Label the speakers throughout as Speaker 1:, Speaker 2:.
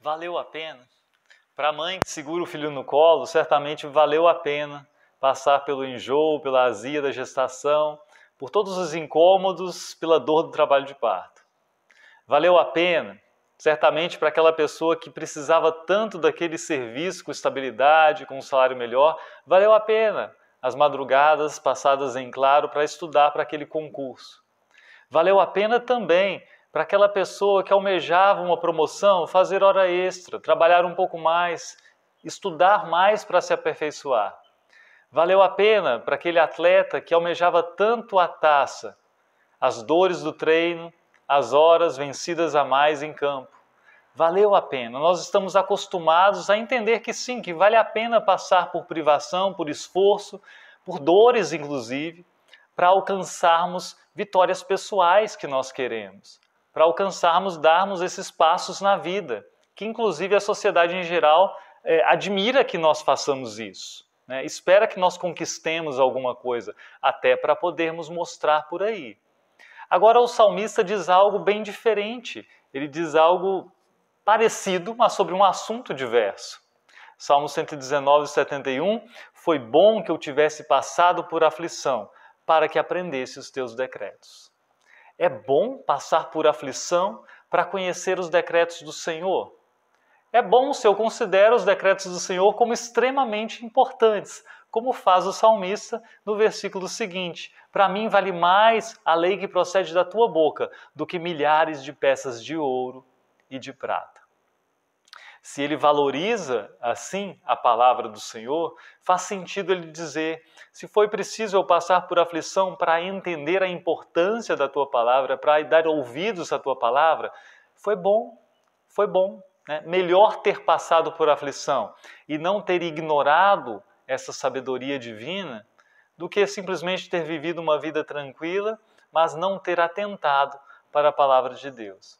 Speaker 1: valeu a pena. Para a mãe que segura o filho no colo, certamente valeu a pena passar pelo enjoo, pela azia da gestação, por todos os incômodos, pela dor do trabalho de parto. Valeu a pena, certamente, para aquela pessoa que precisava tanto daquele serviço com estabilidade, com um salário melhor, valeu a pena as madrugadas passadas em claro para estudar para aquele concurso. Valeu a pena também para aquela pessoa que almejava uma promoção, fazer hora extra, trabalhar um pouco mais, estudar mais para se aperfeiçoar. Valeu a pena para aquele atleta que almejava tanto a taça, as dores do treino, as horas vencidas a mais em campo. Valeu a pena. Nós estamos acostumados a entender que sim, que vale a pena passar por privação, por esforço, por dores inclusive, para alcançarmos vitórias pessoais que nós queremos para alcançarmos, darmos esses passos na vida, que inclusive a sociedade em geral é, admira que nós façamos isso, né? espera que nós conquistemos alguma coisa, até para podermos mostrar por aí. Agora, o salmista diz algo bem diferente, ele diz algo parecido, mas sobre um assunto diverso. Salmo 119, 71. Foi bom que eu tivesse passado por aflição, para que aprendesse os teus decretos. É bom passar por aflição para conhecer os decretos do Senhor? É bom se eu considero os decretos do Senhor como extremamente importantes, como faz o salmista no versículo seguinte: Para mim vale mais a lei que procede da tua boca do que milhares de peças de ouro e de prata se ele valoriza assim a palavra do Senhor, faz sentido ele dizer: se foi preciso eu passar por aflição para entender a importância da tua palavra, para dar ouvidos à tua palavra, foi bom, foi bom. Né? Melhor ter passado por aflição e não ter ignorado essa sabedoria divina do que simplesmente ter vivido uma vida tranquila, mas não ter atentado para a palavra de Deus.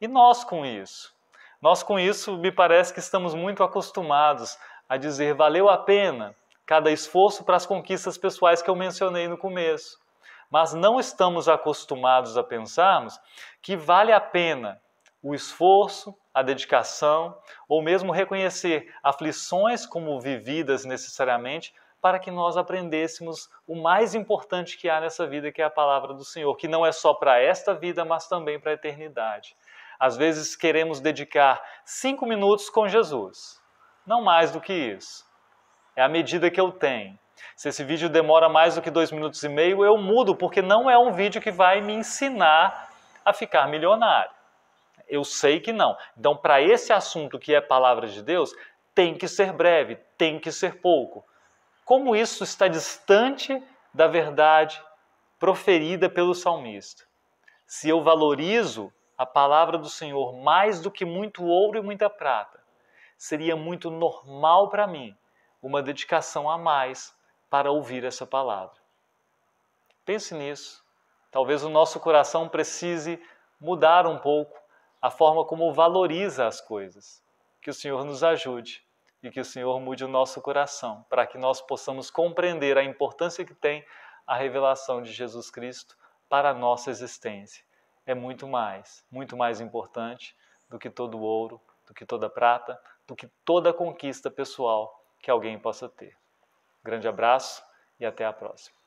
Speaker 1: E nós com isso? Nós, com isso, me parece que estamos muito acostumados a dizer valeu a pena cada esforço para as conquistas pessoais que eu mencionei no começo. Mas não estamos acostumados a pensarmos que vale a pena o esforço, a dedicação, ou mesmo reconhecer aflições como vividas necessariamente para que nós aprendêssemos o mais importante que há nessa vida, que é a palavra do Senhor, que não é só para esta vida, mas também para a eternidade. Às vezes queremos dedicar cinco minutos com Jesus, não mais do que isso. É a medida que eu tenho. Se esse vídeo demora mais do que dois minutos e meio, eu mudo, porque não é um vídeo que vai me ensinar a ficar milionário. Eu sei que não. Então, para esse assunto que é palavra de Deus, tem que ser breve, tem que ser pouco. Como isso está distante da verdade proferida pelo salmista? Se eu valorizo a palavra do Senhor mais do que muito ouro e muita prata, seria muito normal para mim uma dedicação a mais para ouvir essa palavra. Pense nisso. Talvez o nosso coração precise mudar um pouco a forma como valoriza as coisas. Que o Senhor nos ajude e que o Senhor mude o nosso coração, para que nós possamos compreender a importância que tem a revelação de Jesus Cristo para a nossa existência é muito mais, muito mais importante do que todo o ouro, do que toda prata, do que toda conquista pessoal que alguém possa ter. Grande abraço e até a próxima.